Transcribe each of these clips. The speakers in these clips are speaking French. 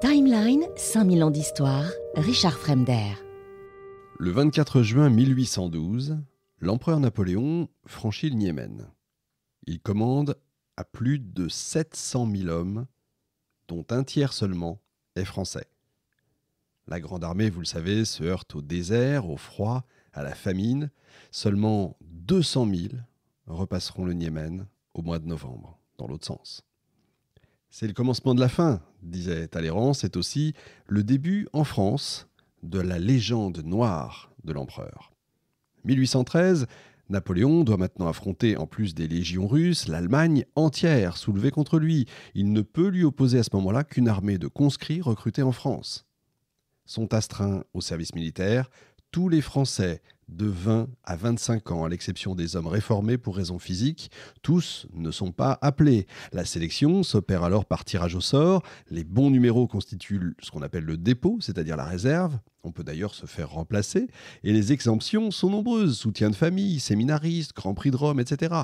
Timeline 5000 ans d'histoire, Richard Fremder. Le 24 juin 1812, l'empereur Napoléon franchit le Niémen. Il commande à plus de 700 000 hommes, dont un tiers seulement est français. La Grande Armée, vous le savez, se heurte au désert, au froid, à la famine. Seulement 200 000 repasseront le Niémen au mois de novembre, dans l'autre sens. C'est le commencement de la fin, disait Talleyrand, c'est aussi le début en France de la légende noire de l'empereur. 1813, Napoléon doit maintenant affronter, en plus des légions russes, l'Allemagne entière soulevée contre lui. Il ne peut lui opposer à ce moment-là qu'une armée de conscrits recrutés en France. Sont astreints au service militaire tous les Français de 20 à 25 ans, à l'exception des hommes réformés pour raisons physiques, tous ne sont pas appelés. La sélection s'opère alors par tirage au sort, les bons numéros constituent ce qu'on appelle le dépôt, c'est-à-dire la réserve, on peut d'ailleurs se faire remplacer, et les exemptions sont nombreuses, soutien de famille, séminaristes, Grand Prix de Rome, etc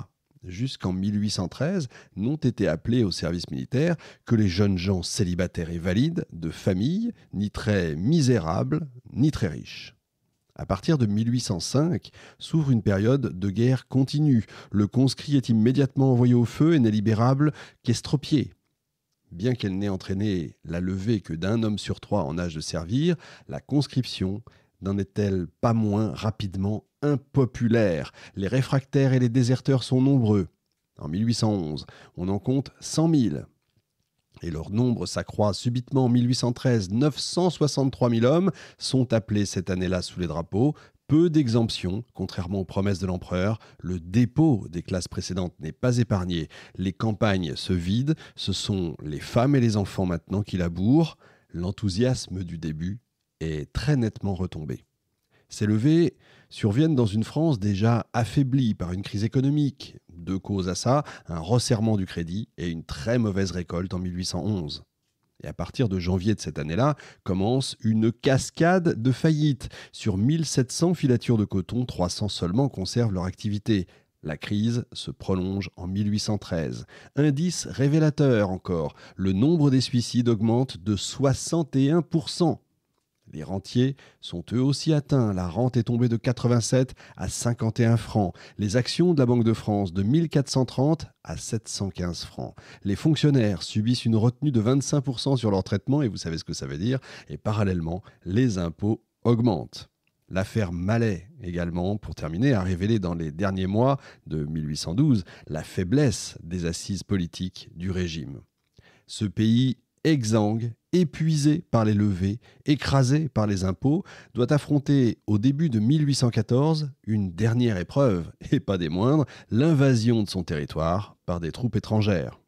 jusqu'en 1813, n'ont été appelés au service militaire que les jeunes gens célibataires et valides, de famille, ni très misérables, ni très riches. À partir de 1805, s'ouvre une période de guerre continue. Le conscrit est immédiatement envoyé au feu et n'est libérable qu'estropié. Bien qu'elle n'ait entraîné la levée que d'un homme sur trois en âge de servir, la conscription n'en est-elle pas moins rapidement impopulaire Les réfractaires et les déserteurs sont nombreux. En 1811, on en compte 100 000 et leur nombre s'accroît subitement en 1813. 963 000 hommes sont appelés cette année-là sous les drapeaux. Peu d'exemptions, contrairement aux promesses de l'empereur, le dépôt des classes précédentes n'est pas épargné. Les campagnes se vident, ce sont les femmes et les enfants maintenant qui labourent. L'enthousiasme du début est très nettement retombé. Ces levées surviennent dans une France déjà affaiblie par une crise économique, deux causes à ça, un resserrement du crédit et une très mauvaise récolte en 1811. Et à partir de janvier de cette année-là, commence une cascade de faillites. Sur 1700 filatures de coton, 300 seulement conservent leur activité. La crise se prolonge en 1813. Indice révélateur encore, le nombre des suicides augmente de 61% les rentiers sont eux aussi atteints. La rente est tombée de 87 à 51 francs. Les actions de la Banque de France de 1430 à 715 francs. Les fonctionnaires subissent une retenue de 25% sur leur traitement, et vous savez ce que ça veut dire. Et parallèlement, les impôts augmentent. L'affaire Mallet également, pour terminer, a révélé dans les derniers mois de 1812 la faiblesse des assises politiques du régime. Ce pays exsangue, épuisé par les levées, écrasé par les impôts, doit affronter au début de 1814 une dernière épreuve, et pas des moindres, l'invasion de son territoire par des troupes étrangères.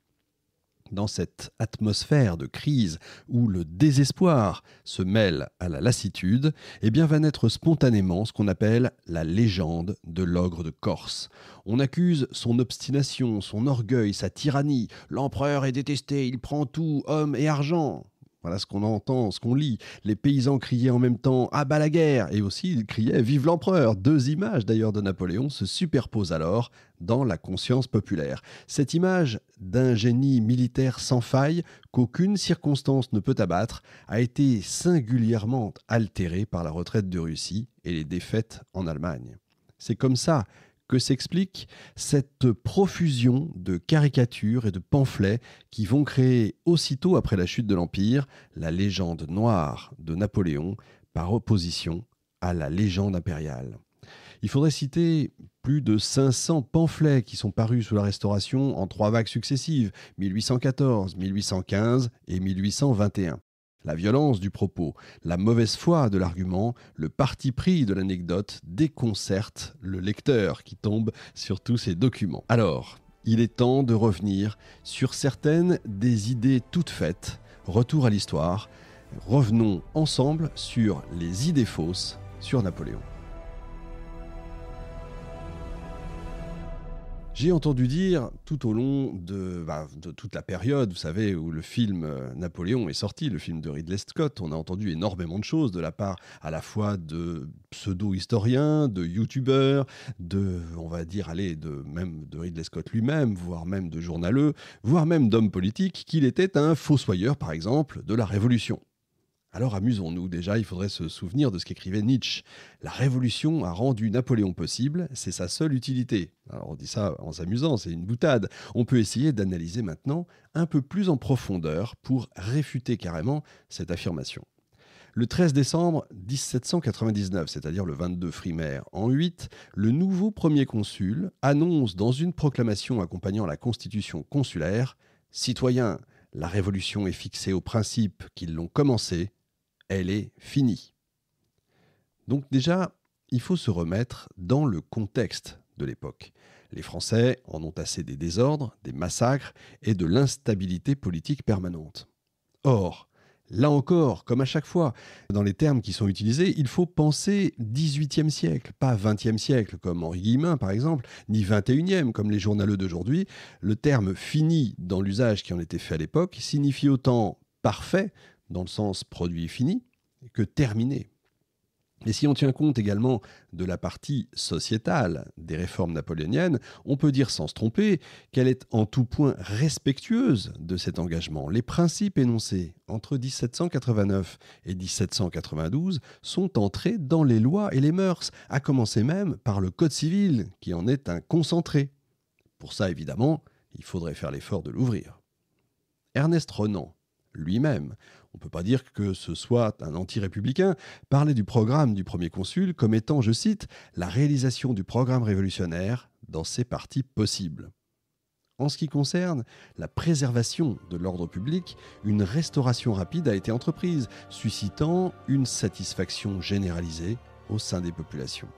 Dans cette atmosphère de crise où le désespoir se mêle à la lassitude, eh bien va naître spontanément ce qu'on appelle la légende de l'ogre de Corse. On accuse son obstination, son orgueil, sa tyrannie. L'empereur est détesté, il prend tout, homme et argent. Voilà ce qu'on entend, ce qu'on lit. Les paysans criaient en même temps à ah bas la guerre et aussi ils criaient Vive l'empereur Deux images d'ailleurs de Napoléon se superposent alors dans la conscience populaire. Cette image d'un génie militaire sans faille qu'aucune circonstance ne peut abattre a été singulièrement altérée par la retraite de Russie et les défaites en Allemagne. C'est comme ça que s'explique cette profusion de caricatures et de pamphlets qui vont créer aussitôt après la chute de l'Empire la légende noire de Napoléon par opposition à la légende impériale. Il faudrait citer plus de 500 pamphlets qui sont parus sous la Restauration en trois vagues successives, 1814, 1815 et 1821. La violence du propos, la mauvaise foi de l'argument, le parti pris de l'anecdote déconcertent le lecteur qui tombe sur tous ces documents. Alors, il est temps de revenir sur certaines des idées toutes faites. Retour à l'histoire. Revenons ensemble sur les idées fausses sur Napoléon. J'ai entendu dire tout au long bah, de, toute la période, vous savez, où le film euh, Napoléon est sorti, le film de Ridley Scott, on a entendu énormément de choses de la part à la fois de pseudo-historiens, de youtubeurs, de, on va dire, allez, de même de Ridley Scott lui-même, voire même de journaleux, voire même d'hommes politiques, qu'il était un fossoyeur, par exemple, de la Révolution. Alors amusons-nous déjà, il faudrait se souvenir de ce qu'écrivait Nietzsche. La révolution a rendu Napoléon possible, c'est sa seule utilité. Alors on dit ça en s'amusant, c'est une boutade. On peut essayer d'analyser maintenant un peu plus en profondeur pour réfuter carrément cette affirmation. Le 13 décembre 1799, c'est-à-dire le 22 frimaire en 8, le nouveau premier consul annonce dans une proclamation accompagnant la constitution consulaire Citoyens, la révolution est fixée aux principes qu'ils l'ont commencée elle est finie. Donc déjà, il faut se remettre dans le contexte de l'époque. Les Français en ont assez des désordres, des massacres et de l'instabilité politique permanente. Or, là encore, comme à chaque fois, dans les termes qui sont utilisés, il faut penser 18e siècle, pas 20e siècle comme Henri Guillemin par exemple, ni 21e comme les journaleux d'aujourd'hui. Le terme fini dans l'usage qui en était fait à l'époque signifie autant parfait dans le sens produit fini, que terminé. Et si on tient compte également de la partie sociétale des réformes napoléoniennes, on peut dire sans se tromper qu'elle est en tout point respectueuse de cet engagement. Les principes énoncés entre 1789 et 1792 sont entrés dans les lois et les mœurs, à commencer même par le Code civil, qui en est un concentré. Pour ça, évidemment, il faudrait faire l'effort de l'ouvrir. Ernest Renan, lui-même. On ne peut pas dire que ce soit un anti-républicain. Parler du programme du premier consul comme étant, je cite, la réalisation du programme révolutionnaire dans ses parties possibles. En ce qui concerne la préservation de l'ordre public, une restauration rapide a été entreprise, suscitant une satisfaction généralisée au sein des populations.